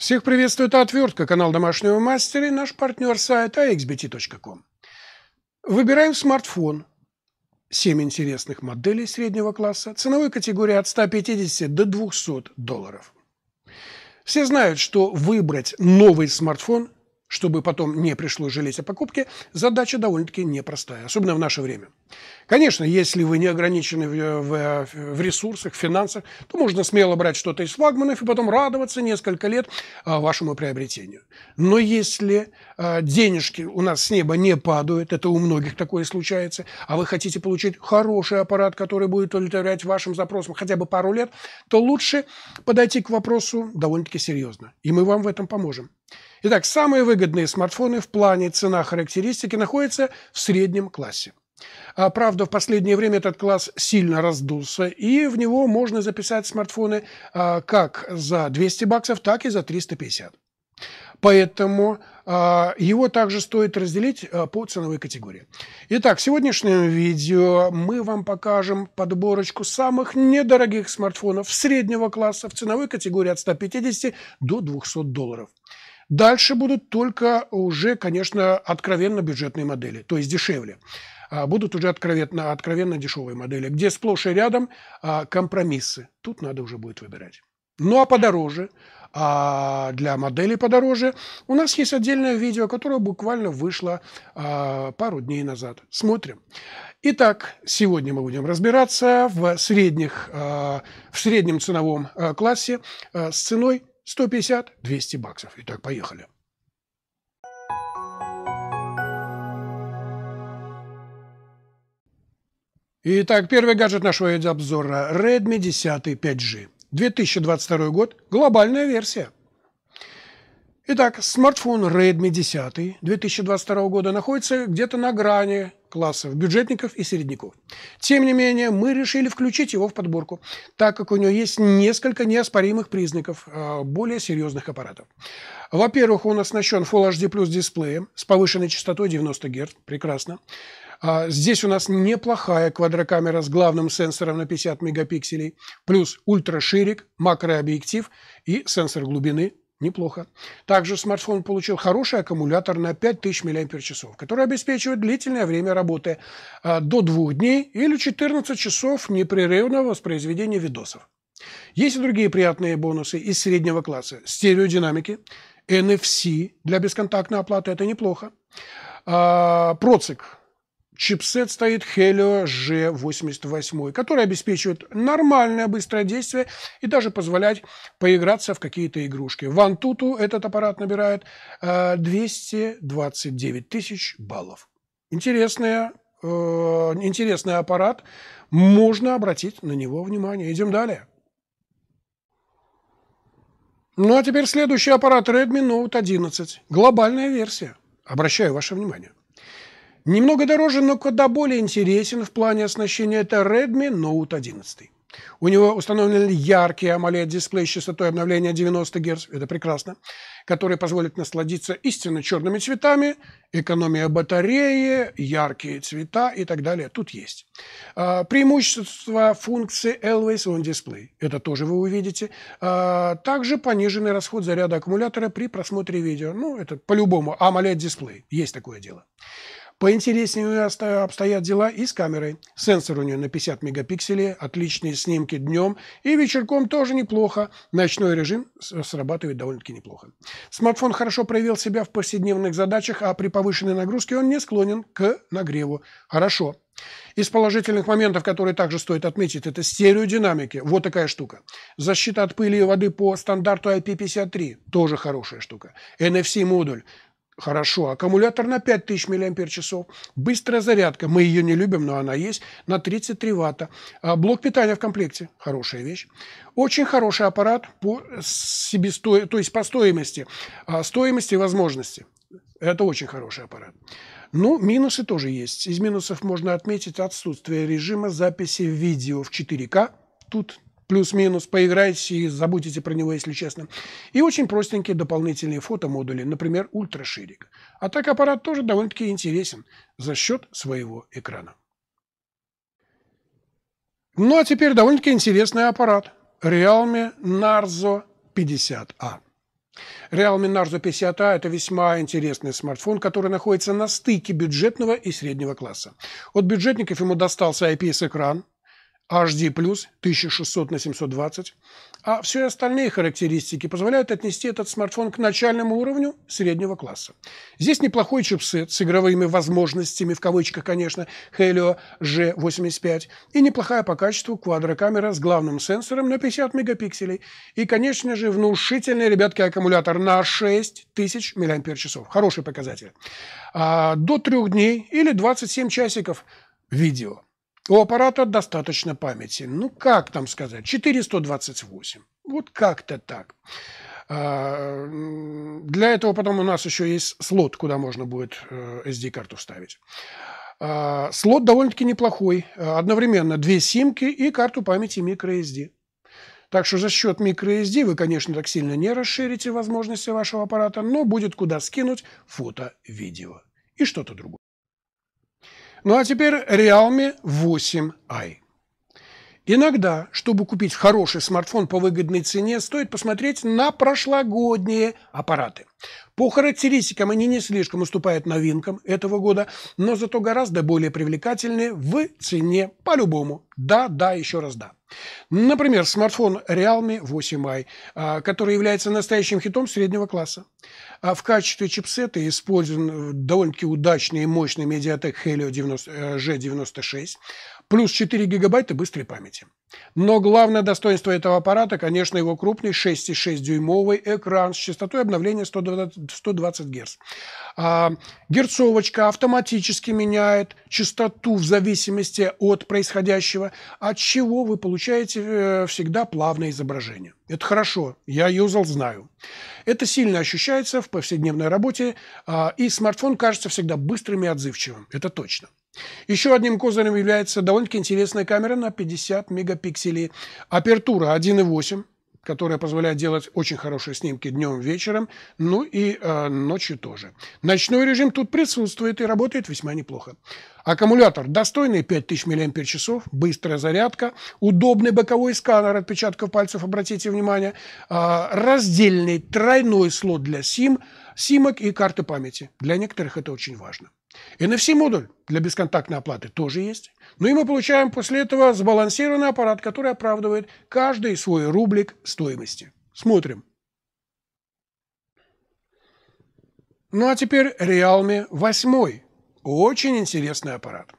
Всех приветствует Отвертка, канал домашнего мастера и наш партнер сайта xbt.com. Выбираем смартфон. 7 интересных моделей среднего класса, ценовой категории от 150 до 200 долларов. Все знают, что выбрать новый смартфон чтобы потом не пришлось жалеть о покупке, задача довольно-таки непростая, особенно в наше время. Конечно, если вы не ограничены в, э, в, э, в ресурсах, в финансах, то можно смело брать что-то из флагманов и потом радоваться несколько лет а, вашему приобретению. Но если а, денежки у нас с неба не падают, это у многих такое случается, а вы хотите получить хороший аппарат, который будет удовлетворять вашим запросам хотя бы пару лет, то лучше подойти к вопросу довольно-таки серьезно. И мы вам в этом поможем. Итак, самые выгодные смартфоны в плане цена-характеристики находятся в среднем классе. А, правда, в последнее время этот класс сильно раздулся, и в него можно записать смартфоны а, как за 200 баксов, так и за 350. Поэтому а, его также стоит разделить а, по ценовой категории. Итак, в сегодняшнем видео мы вам покажем подборочку самых недорогих смартфонов среднего класса в ценовой категории от 150 до 200 долларов. Дальше будут только уже, конечно, откровенно бюджетные модели, то есть дешевле а, будут уже откровенно, откровенно дешевые модели, где сплошь и рядом а, компромиссы. Тут надо уже будет выбирать. Ну а подороже, а для моделей подороже, у нас есть отдельное видео, которое буквально вышло а, пару дней назад. Смотрим. Итак, сегодня мы будем разбираться в, средних, в среднем ценовом классе с ценой 150-200 баксов. Итак, поехали. Итак, первый гаджет нашего обзора – Redmi 10 5G. 2022 год, глобальная версия. Итак, смартфон Redmi 10 2022 года находится где-то на грани классов бюджетников и середняков. Тем не менее, мы решили включить его в подборку, так как у него есть несколько неоспоримых признаков э, более серьезных аппаратов. Во-первых, он оснащен Full HD Plus дисплеем с повышенной частотой 90 Гц. Прекрасно. А, здесь у нас неплохая квадрокамера с главным сенсором на 50 мегапикселей, плюс ультраширик, макрообъектив и сенсор глубины Неплохо. Также смартфон получил хороший аккумулятор на 5000 мАч, который обеспечивает длительное время работы а, до 2 дней или 14 часов непрерывного воспроизведения видосов. Есть и другие приятные бонусы из среднего класса. Стереодинамики, NFC для бесконтактной оплаты – это неплохо. А, Процик чипсет стоит Helio G88, который обеспечивает нормальное быстрое действие и даже позволяет поиграться в какие-то игрушки. В Antutu этот аппарат набирает 229 э, тысяч баллов. Интересная, э, интересный аппарат. Можно обратить на него внимание. Идем далее. Ну а теперь следующий аппарат Redmi Note 11. Глобальная версия. Обращаю ваше внимание. Немного дороже, но куда более интересен в плане оснащения это Redmi Note 11. У него установлен яркий AMOLED-дисплей с частотой обновления 90 Гц, это прекрасно, который позволит насладиться истинно черными цветами, экономия батареи, яркие цвета и так далее. Тут есть. А, преимущество функции Always On Display, это тоже вы увидите. А, также пониженный расход заряда аккумулятора при просмотре видео. Ну, это по-любому AMOLED-дисплей, есть такое дело. Поинтереснее у нас обстоят дела и с камерой. Сенсор у нее на 50 мегапикселей, отличные снимки днем и вечерком тоже неплохо. Ночной режим срабатывает довольно-таки неплохо. Смартфон хорошо проявил себя в повседневных задачах, а при повышенной нагрузке он не склонен к нагреву. Хорошо. Из положительных моментов, которые также стоит отметить, это стереодинамики. Вот такая штука. Защита от пыли и воды по стандарту IP53. Тоже хорошая штука. NFC-модуль. Хорошо. Аккумулятор на 5000 мАч. Быстрая зарядка. Мы ее не любим, но она есть. На 33 ватта. А, блок питания в комплекте. Хорошая вещь. Очень хороший аппарат по себесто... то есть по стоимости. А, стоимости и возможности. Это очень хороший аппарат. Ну, минусы тоже есть. Из минусов можно отметить отсутствие режима записи видео в 4К. Тут плюс-минус, поиграйте и забудете про него, если честно. И очень простенькие дополнительные фотомодули, например, ультраширик. А так аппарат тоже довольно-таки интересен за счет своего экрана. Ну а теперь довольно-таки интересный аппарат. Realme Narzo 50A. А. Realme Narzo 50A а – это весьма интересный смартфон, который находится на стыке бюджетного и среднего класса. От бюджетников ему достался IPS-экран HD+, 1600 на 720, а все остальные характеристики позволяют отнести этот смартфон к начальному уровню среднего класса. Здесь неплохой чипсет с игровыми возможностями, в кавычках, конечно, Helio G85, и неплохая по качеству квадрокамера с главным сенсором на 50 мегапикселей, и, конечно же, внушительный, ребятки, аккумулятор на 6000 мАч. Хороший показатель. А, до трех дней или 27 часиков видео – у аппарата достаточно памяти. Ну, как там сказать? 428. Вот как-то так. А, для этого потом у нас еще есть слот, куда можно будет э, SD-карту вставить. А, слот довольно-таки неплохой. Э, одновременно две симки и карту памяти microSD. Так что за счет microSD вы, конечно, так сильно не расширите возможности вашего аппарата, но будет куда скинуть фото, видео и что-то другое. Ну а теперь Realme 8i. Иногда, чтобы купить хороший смартфон по выгодной цене, стоит посмотреть на прошлогодние аппараты. По характеристикам они не слишком уступают новинкам этого года, но зато гораздо более привлекательны в цене по-любому. Да, да, еще раз да. Например, смартфон Realme 8i, а, который является настоящим хитом среднего класса. А, в качестве чипсета использован э, довольно-таки удачный и мощный Mediatek Helio э, G96 плюс 4 гигабайта быстрой памяти. Но главное достоинство этого аппарата, конечно, его крупный 6,6-дюймовый экран с частотой обновления 120, 120 Гц. А, герцовочка автоматически меняет частоту в зависимости от происходящего, от чего вы получаете э, всегда плавное изображение. Это хорошо, я юзал, знаю. Это сильно ощущается в повседневной работе, э, и смартфон кажется всегда быстрым и отзывчивым, это точно. Еще одним козырем является довольно-таки интересная камера на 50 мегапикселей. Апертура 1.8 которая позволяет делать очень хорошие снимки днем, вечером, ну и э, ночью тоже. Ночной режим тут присутствует и работает весьма неплохо. Аккумулятор достойный 5000 мАч, быстрая зарядка, удобный боковой сканер отпечатков пальцев, обратите внимание, э, раздельный тройной слот для SIM, симок и карты памяти. Для некоторых это очень важно. NFC-модуль для бесконтактной оплаты тоже есть. Ну и мы получаем после этого сбалансированный аппарат, который оправдывает каждый свой рублик стоимости. Смотрим. Ну а теперь Realme 8. Очень интересный аппарат.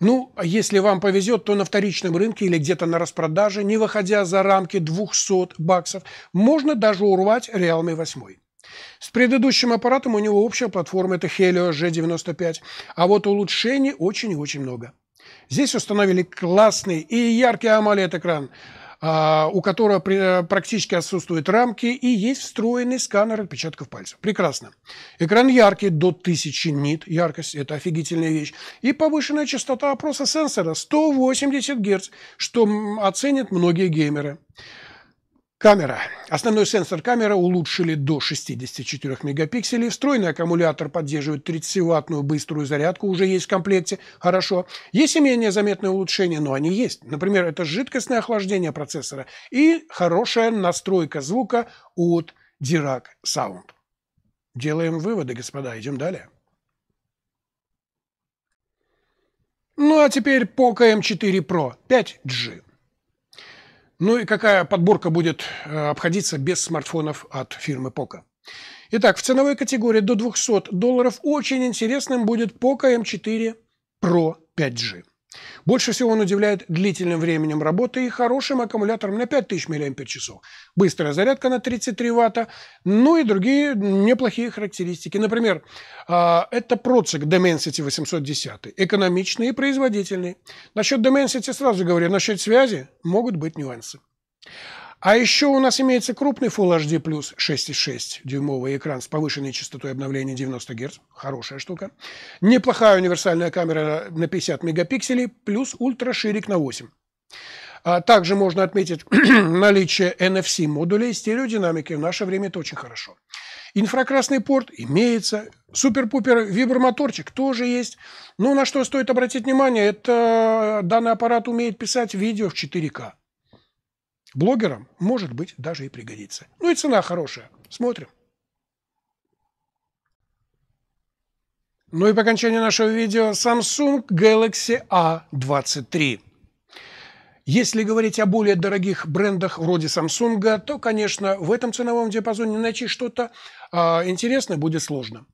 Ну, а если вам повезет, то на вторичном рынке или где-то на распродаже, не выходя за рамки 200 баксов, можно даже урвать Realme 8. С предыдущим аппаратом у него общая платформа – это Helio G95, а вот улучшений очень и очень много. Здесь установили классный и яркий AMOLED-экран, а, у которого э, практически отсутствуют рамки и есть встроенный сканер отпечатков пальцев. Прекрасно. Экран яркий, до 1000 нит яркость, это офигительная вещь. И повышенная частота опроса сенсора 180 Гц, что оценят многие геймеры. Камера. Основной сенсор камеры улучшили до 64 мегапикселей. Встроенный аккумулятор поддерживает 30-ваттную быструю зарядку, уже есть в комплекте, хорошо. Есть и менее заметные улучшения, но они есть. Например, это жидкостное охлаждение процессора и хорошая настройка звука от Dirac Sound. Делаем выводы, господа, идем далее. Ну а теперь Poco M4 Pro 5G. Ну и какая подборка будет э, обходиться без смартфонов от фирмы Poco? Итак, в ценовой категории до 200 долларов очень интересным будет Poco M4 Pro 5G. Больше всего он удивляет длительным временем работы и хорошим аккумулятором на 5000 мАч. Быстрая зарядка на 33 Вт, ну и другие неплохие характеристики. Например, а, это процик Dimensity 810, экономичный и производительный. Насчет Dimensity сразу говорю, насчет связи могут быть нюансы. А еще у нас имеется крупный Full HD+, 6,6 дюймовый экран с повышенной частотой обновления 90 Гц. Хорошая штука. Неплохая универсальная камера на 50 мегапикселей, плюс ультраширик на 8. А также можно отметить наличие NFC-модулей стереодинамики. В наше время это очень хорошо. Инфракрасный порт имеется. Супер-пупер вибромоторчик тоже есть. Но ну, на что стоит обратить внимание, это данный аппарат умеет писать видео в 4К блогерам, может быть, даже и пригодится. Ну и цена хорошая. Смотрим. Ну и по окончании нашего видео Samsung Galaxy A23. Если говорить о более дорогих брендах вроде Samsung, то, конечно, в этом ценовом диапазоне найти что-то э, интересное будет сложно.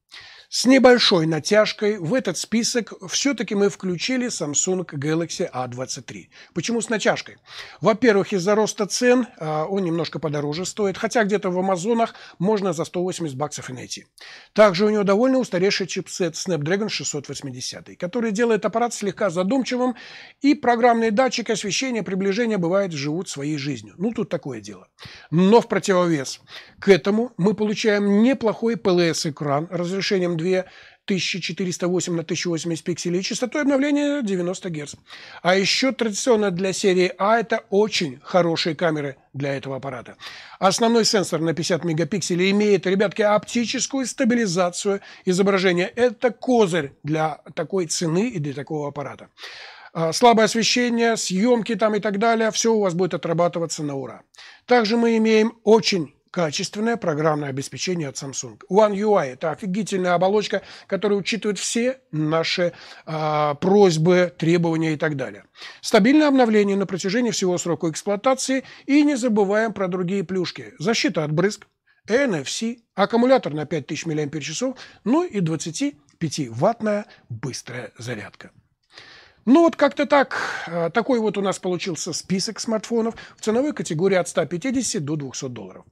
С небольшой натяжкой в этот список все-таки мы включили Samsung Galaxy A23. Почему с натяжкой? Во-первых, из-за роста цен а, он немножко подороже стоит, хотя где-то в Амазонах можно за 180 баксов и найти. Также у него довольно устаревший чипсет Snapdragon 680, который делает аппарат слегка задумчивым, и программный датчик освещения приближения бывает живут своей жизнью. Ну, тут такое дело. Но в противовес к этому мы получаем неплохой PLS-экран разрешением 2408 на 1080 пикселей частотой обновления 90 Гц. А еще традиционно для серии А это очень хорошие камеры для этого аппарата. Основной сенсор на 50 мегапикселей имеет, ребятки, оптическую стабилизацию изображения. Это козырь для такой цены и для такого аппарата. А, слабое освещение, съемки там и так далее, все у вас будет отрабатываться на ура. Также мы имеем очень качественное программное обеспечение от Samsung. One UI – это офигительная оболочка, которая учитывает все наши э, просьбы, требования и так далее. Стабильное обновление на протяжении всего срока эксплуатации и не забываем про другие плюшки. Защита от брызг, NFC, аккумулятор на 5000 мАч, ну и 25-ваттная быстрая зарядка. Ну вот как-то так, э, такой вот у нас получился список смартфонов в ценовой категории от 150 до 200 долларов.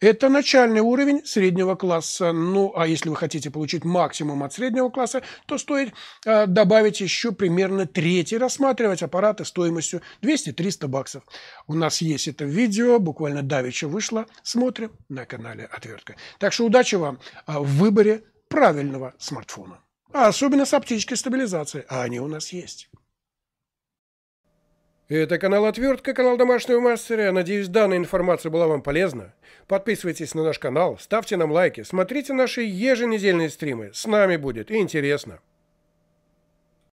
Это начальный уровень среднего класса, ну а если вы хотите получить максимум от среднего класса, то стоит э, добавить еще примерно третий, рассматривать аппараты стоимостью 200-300 баксов. У нас есть это видео, буквально давеча вышло, смотрим на канале Отвертка. Так что удачи вам э, в выборе правильного смартфона. А особенно с оптической стабилизацией, а они у нас есть. Это канал Отвертка, канал Домашнего Мастера. Надеюсь, данная информация была вам полезна. Подписывайтесь на наш канал, ставьте нам лайки, смотрите наши еженедельные стримы. С нами будет интересно.